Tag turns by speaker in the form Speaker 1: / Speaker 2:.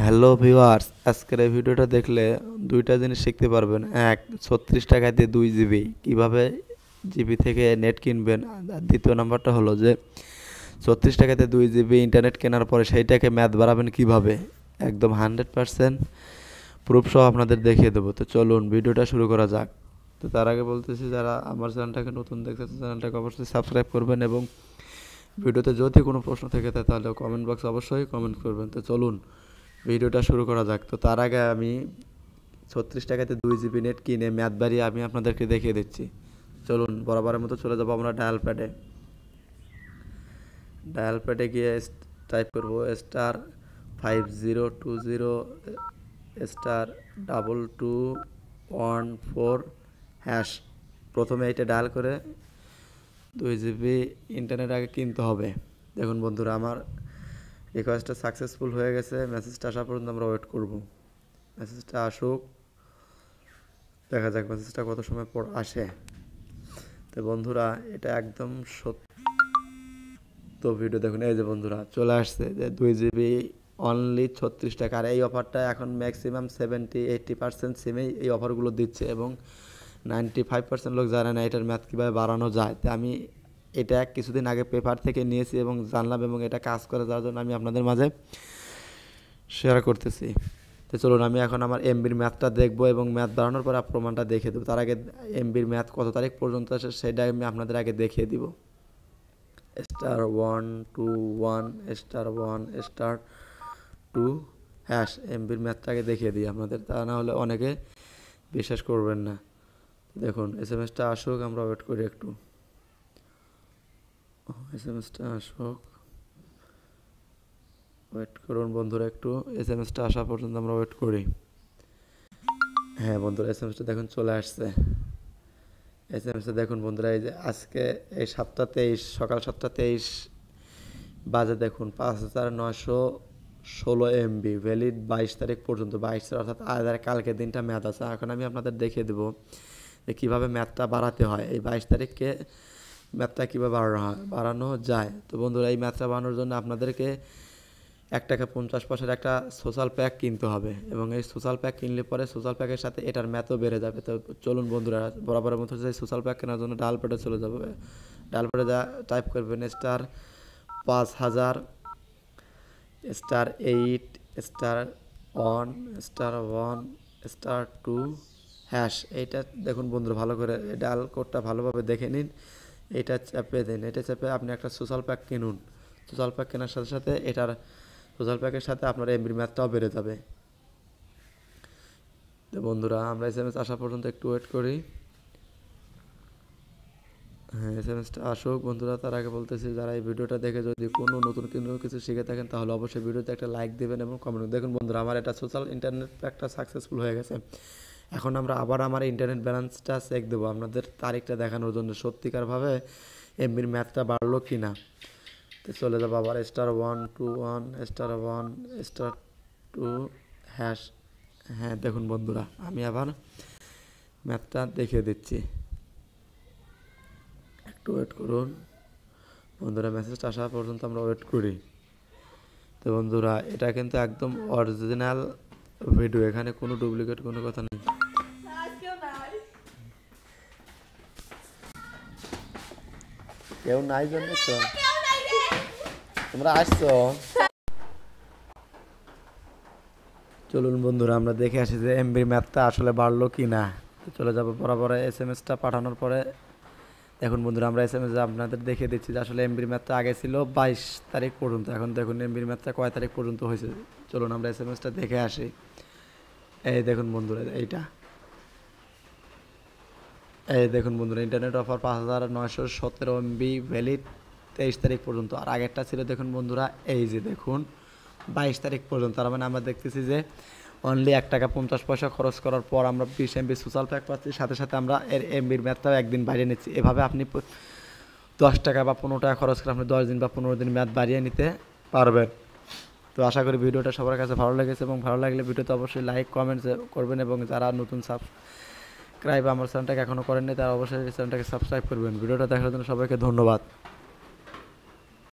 Speaker 1: hello viewers আজকের এই ভিডিওটা দেখলে দুইটা জিনিস শিখতে পারবেন এক ছত্রিশ টাকা দিয়ে দুই জিবি কীভাবে জিবি থেকে নেট কিনবেন দ্বিতীয় নাম্বারটা হলো যে ছত্রিশ টাকা দিয়ে দুই জিবি ইন্টারনেট কেনার পরে সেইটাকে ম্যাথ বাড়াবেন কিভাবে একদম হান্ড্রেড পারসেন্ট প্রুফ সহ আপনাদের দেখিয়ে দেবো তো চলুন ভিডিওটা শুরু করা যাক তো তার আগে বলতেছি যারা আমার চ্যানেলটাকে নতুন দেখছে চ্যানেলটাকে অবশ্যই সাবস্ক্রাইব করবেন এবং ভিডিওতে যদি কোনো প্রশ্ন থেকে থাকে তাহলে কমেন্ট বক্স অবশ্যই কমেন্ট করবেন তো চলুন ভিডিওটা শুরু করা যাক তো তার আগে আমি ছত্রিশ টাকাতে দুই জিবি নেট কিনে ম্যাথ বাড়িয়ে আমি আপনাদেরকে দেখিয়ে দিচ্ছি চলুন বরাবরের মতো চলে যাবো আমরা ডায়াল প্যাডে ডায়াল প্যাডে গিয়ে টাইপ করবো star five zero two zero star double two one four hash প্রথমে এটা ডায়াল করে দুই জিবি ইন্টারনেট আগে কিনতে হবে দেখুন বন্ধুরা আমার রিকোয়েস্টটা সাকসেসফুল হয়ে গেছে মেসেজটা আসা পর্যন্ত আমরা ওয়েট করব মেসেজটা আসুক দেখা যাক মেসেজটা কত সময় পর আসে তো বন্ধুরা এটা একদম সত্য তো ভিডিও দেখুন এই যে বন্ধুরা চলে আসছে যে দুই জিবি অনলি ছত্রিশ টাকা আর এই অফারটা এখন ম্যাক্সিমাম সেভেন্টি এইটটি পার্সেন্ট সিমেই এই অফারগুলো দিচ্ছে এবং নাইনটি ফাইভ পার্সেন্ট লোক জানে না এটার ম্যাথ কীভাবে বাড়ানো যায় তো আমি এটা কিছুদিন আগে পেপার থেকে নিয়েছি এবং জানলাম এবং এটা কাজ করে যাওয়ার জন্য আমি আপনাদের মাঝে শেয়ার করতেছি তো চলুন আমি এখন আমার এমবির ম্যাথটা দেখব এবং ম্যাথ বাড়ানোর পর প্রমাণটা দেখে দেবো তার আগে এমবির ম্যাথ কত তারিখ পর্যন্ত আসে সেটা আমি আপনাদের আগে দেখিয়ে দিব star one two one star one star two hash এমবির ম্যাথটাকে দেখিয়ে দিই আপনাদের তা না হলে অনেকে বিশ্বাস করবেন না দেখুন এস এম এসটা আসুক আমরা ওয়েট করি একটু এস এম এসটা আসুক ওয়েট করুন বন্ধুরা একটু এস এম এসটা আসা পর্যন্ত আমরা ওয়েট করি হ্যাঁ বন্ধুরা এস এম এসটা দেখুন চলে আসছে এস এম এসটা দেখুন বন্ধুরা এই যে আজকে এই সাতটা তেইশ সকাল সাতটা তেইশ বাজে দেখুন পাঁচ হাজার নশো ষোলো এমবি ভ্যালিড বাইশ তারিখ পর্যন্ত বাইশ তারিখ অর্থাৎ আধার কালকে দিনটা ম্যাথ আছে এখন আমি আপনাদের দেখিয়ে দেবো যে কীভাবে ম্যাথটা বাড়াতে হয় এই বাইশ তারিখকে ম্যাথটা কীভাবে বাড়ানো হয় বাড়ানো যায় তো বন্ধুরা এই ম্যাথটা বাড়ানোর জন্য আপনাদেরকে এক টাকা পঞ্চাশ পয়সার একটা সোশ্যাল প্যাক কিনতে হবে এবং এই সোশ্যাল প্যাক কিনলে পরে সোশ্যাল প্যাকের সাথে এটার ম্যাথও বেড়ে যাবে তো চলুন বন্ধুরা বরাবরের মতো সেই সোশ্যাল প্যাক কেনার জন্য ডালপেটে চলে যাবে ডালপেটে যা টাইপ করবেন স্টার পাঁচ হাজার star eight star one star one star two hash এইটা দেখুন বন্ধুরা ভালো করে ডাল কোডটা ভালোভাবে দেখে নিন এটা চাপে দেন এটা চাপে আপনি একটা সোশ্যাল প্যাক কিনুন সোশ্যাল প্যাক কেনার সাথে সাথে এটার সোশ্যাল প্যাকের সাথে আপনার এমবির ম্যাথটাও বেড়ে যাবে তো বন্ধুরা আমরা এস এম এস আসা পর্যন্ত একটু ওয়েট করি হ্যাঁ এস এম এসটা আসুক বন্ধুরা তার আগে বলতেছি যারা এই ভিডিওটা দেখে যদি কোনো নতুন কিন্তু কিছু শিখে থাকেন তাহলে অবশ্যই ভিডিওতে একটা লাইক দেবেন এবং কমেন্ট দেখুন বন্ধুরা আমার এটা সোশ্যাল ইন্টারনেট একটা সাকসেসফুল হয়ে গেছে এখন আমরা আবার আমার ইন্টারনেট ব্যালেন্সটা চেক দেবো আপনাদের তারিখটা দেখানোর জন্য সত্যিকারভাবে এমবির ম্যাথটা বাড়লো কি না তো চলে যাবো আবার star one two one star one star two hash হ্যাঁ দেখুন বন্ধুরা আমি আবার ম্যাথটা দেখিয়ে দিচ্ছি একটু ওয়েট করুন বন্ধুরা মেসেজটা আসা পর্যন্ত আমরা ওয়েট করি তো বন্ধুরা এটা কিন্তু একদম অরিজিনাল ভিডিও এখানে কোনো ডুপ্লিকেট কোনো কথা নেই কেউ নাই জন্য তো তোমরা আসছো চলুন বন্ধুরা আমরা দেখে আসি যে এমবির ম্যাথটা আসলে বাড়লো কি না চলে যাবো বরাবর এস এম এসটা পাঠানোর পরে দেখুন বন্ধুরা আমরা এস এম এস আপনাদের দেখে দিচ্ছি যে আসলে এমবির ম্যাথটা আগে ছিল বাইশ তারিখ পর্যন্ত এখন দেখুন এমবির ম্যাথটা কয় তারিখ পর্যন্ত হয়েছে চলুন আমরা এস এম এসটা দেখে আসি এই দেখুন বন্ধুরা এইটা এই দেখুন বন্ধুরা ইন্টারনেট অফার পাঁচ হাজার নয়শো সতেরো এমবি ভ্যালিড তেইশ তারিখ পর্যন্ত আর আগেরটা ছিল দেখুন বন্ধুরা এই যে দেখুন বাইশ তারিখ পর্যন্ত তার মানে আমরা দেখতেছি যে অনলি এক টাকা পঞ্চাশ পয়সা খরচ করার পর আমরা বিশ এমবি সোশ্যাল প্যাক পাচ্ছি সাথে সাথে আমরা এর এমবির ম্যাথটাও একদিন বাড়িয়ে নিচ্ছি এভাবে আপনি দশ টাকা বা পনেরো টাকা খরচ করে আপনি দশ দিন বা পনেরো দিন ম্যাথ বাড়িয়ে নিতে পারবেন তো আশা করি ভিডিওটা সবার কাছে ভালো লেগেছে এবং ভালো লাগলে ভিডিওতে অবশ্যই লাইক কমেন্টস করবেন এবং যারা নতুন সাব সাবস্ক্রাইব আমার চ্যানেলটাকে এখনও করেননি তার অবশ্যই চ্যানেলটাকে সাবস্ক্রাইব করবেন ভিডিওটা দেখার জন্য সবাইকে ধন্যবাদ